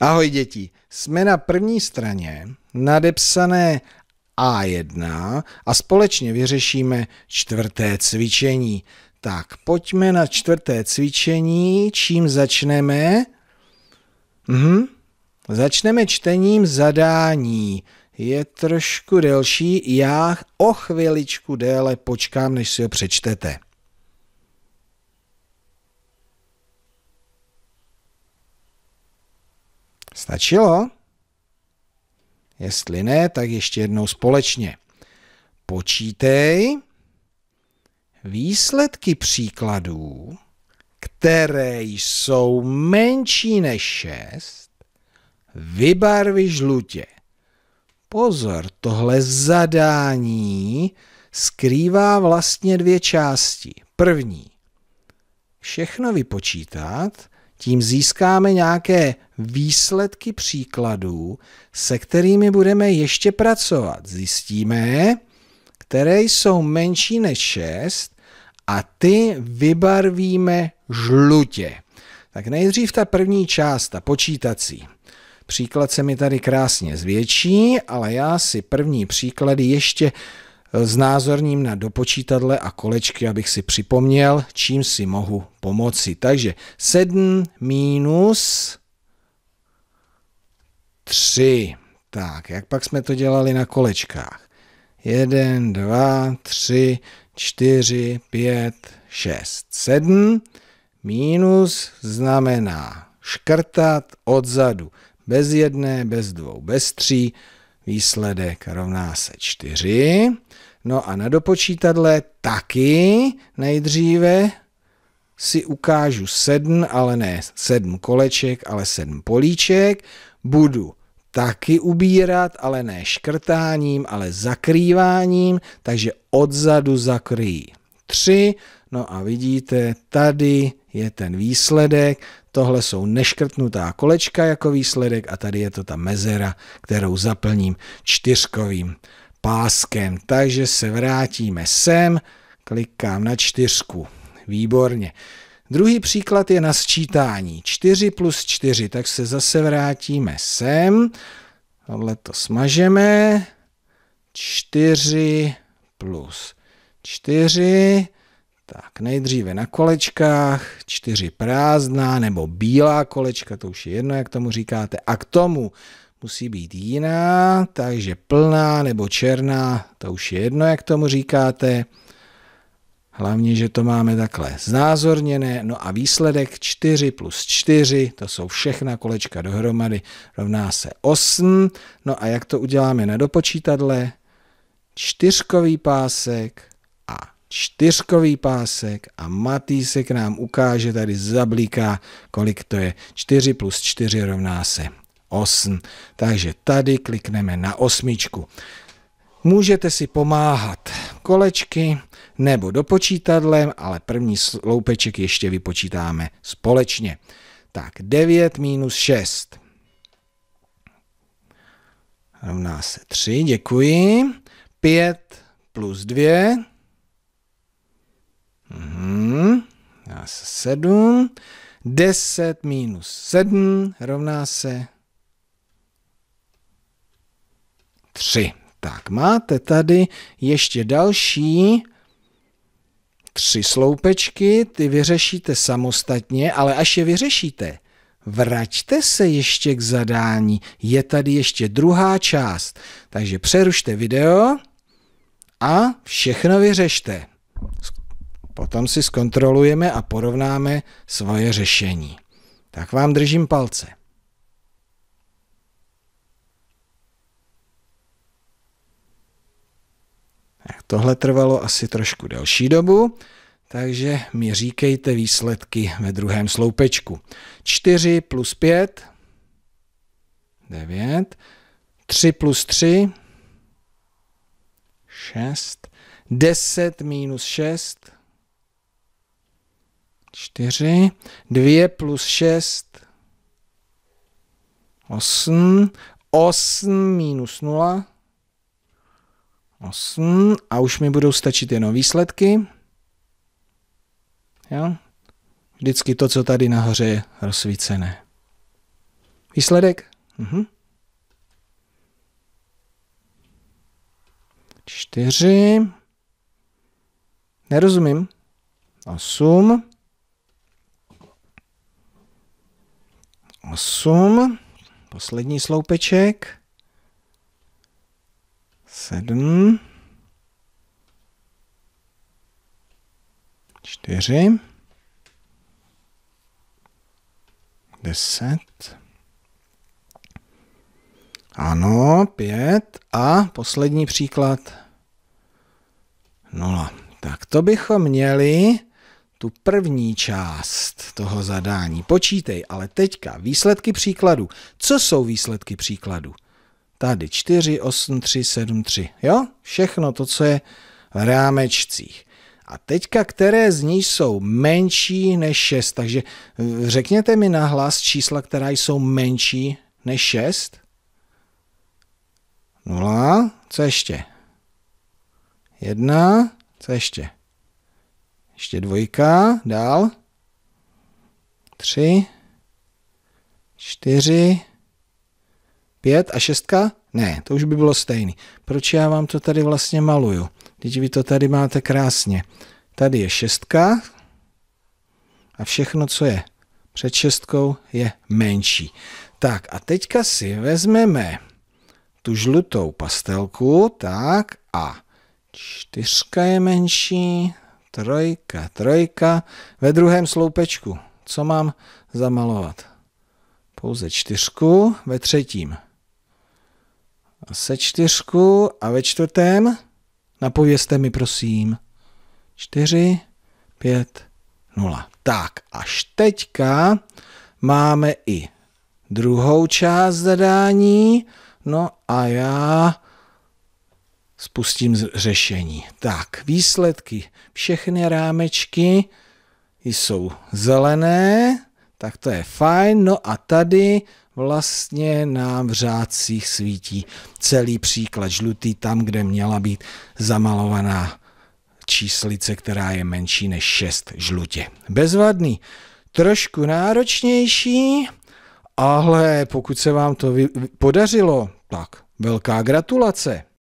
Ahoj děti, jsme na první straně nadepsané A1 a společně vyřešíme čtvrté cvičení. Tak, pojďme na čtvrté cvičení, čím začneme? Mhm. Začneme čtením zadání. Je trošku delší, já o chviličku déle počkám, než si ho přečtete. Stačilo? Jestli ne, tak ještě jednou společně. Počítej výsledky příkladů, které jsou menší než 6, vybarvi žlutě. Pozor, tohle zadání skrývá vlastně dvě části. První, všechno vypočítat tím získáme nějaké výsledky příkladů, se kterými budeme ještě pracovat. Zjistíme, které jsou menší než 6 a ty vybarvíme žlutě. Tak nejdřív ta první část, ta počítací. Příklad se mi tady krásně zvětší, ale já si první příklady ještě znázorním na dopočítadle a kolečky, abych si připomněl, čím si mohu pomoci. Takže 7 minus 3. Tak, jak pak jsme to dělali na kolečkách? 1, 2, 3, 4, 5, 6, 7. Minus znamená škrtat odzadu. Bez jedné, bez dvou, bez tří výsledek rovná se 4. No a na dopočítadle taky nejdříve si ukážu 7, ale ne 7 koleček, ale 7 políček. Budu taky ubírat, ale ne škrtáním, ale zakrýváním, takže odzadu zakrý 3. No a vidíte, tady je ten výsledek, tohle jsou neškrtnutá kolečka jako výsledek a tady je to ta mezera, kterou zaplním čtyřkovým páskem. Takže se vrátíme sem, klikám na čtyřku. Výborně. Druhý příklad je na sčítání. 4 plus 4, tak se zase vrátíme sem. Tohle to smažeme. 4 plus 4 tak nejdříve na kolečkách, čtyři prázdná nebo bílá kolečka, to už je jedno, jak tomu říkáte. A k tomu musí být jiná, takže plná nebo černá, to už je jedno, jak tomu říkáte. Hlavně, že to máme takhle znázorněné. No a výsledek 4 plus 4, to jsou všechna kolečka dohromady, rovná se 8. No a jak to uděláme na dopočítadle? Čtyřkový pásek čtyřkový pásek a Matýsek nám ukáže, tady zablíká, kolik to je. 4 plus 4 rovná se 8. Takže tady klikneme na osmičku. Můžete si pomáhat kolečky nebo dopočítadlem, ale první sloupeček ještě vypočítáme společně. Tak 9 minus 6 rovná se 3, děkuji. 5 plus 2 Mhm. Já se 7. 10 minus 7 rovná se 3. Tak máte tady ještě další tři sloupečky, ty vyřešíte samostatně, ale až je vyřešíte, vraťte se ještě k zadání. Je tady ještě druhá část. Takže přerušte video a všechno vyřešte. Potom si zkontrolujeme a porovnáme svoje řešení. Tak vám držím palce. Tak tohle trvalo asi trošku delší dobu, takže mi říkejte výsledky ve druhém sloupečku. 4 plus 5, 9, 3 plus 3, 6, 10 minus 6, 4, 2 plus 6, 8, 8 minus 0, 8 a už mi budou stačit jenom výsledky. Jo? Vždycky to, co tady nahoře je rozsvícené. Výsledek? Mhm. 4, nerozumím, 8, 8, poslední sloupeček, 7, 4, 10, ano, 5 a poslední příklad 0. Tak to bychom měli tu první část toho zadání. Počítej, ale teďka výsledky příkladu. Co jsou výsledky příkladu? Tady 4, 8, 3, 7, 3. Jo? Všechno to, co je v rámečcích. A teďka, které z nich jsou menší než 6? Takže eh, řekněte mi nahlas čísla, která jsou menší než 6. 0, co ještě? 1, co ještě? ještě dvojka, dál, tři, čtyři, pět a šestka? Ne, to už by bylo stejný. Proč já vám to tady vlastně maluju? Teď vy to tady máte krásně. Tady je šestka a všechno, co je před šestkou, je menší. Tak a teďka si vezmeme tu žlutou pastelku, tak a čtyřka je menší, trojka, trojka ve druhém sloupečku. Co mám zamalovat? Pouze čtyřku ve třetím. A se čtyřku a ve čtvrtém Napověste mi prosím. Čtyři, pět, nula. Tak, až teďka máme i druhou část zadání. No a já spustím řešení. Tak, výsledky. Všechny rámečky jsou zelené, tak to je fajn. No a tady vlastně nám v řádcích svítí celý příklad žlutý tam, kde měla být zamalovaná číslice, která je menší než 6 žlutě. Bezvadný. Trošku náročnější, ale pokud se vám to podařilo, tak velká gratulace.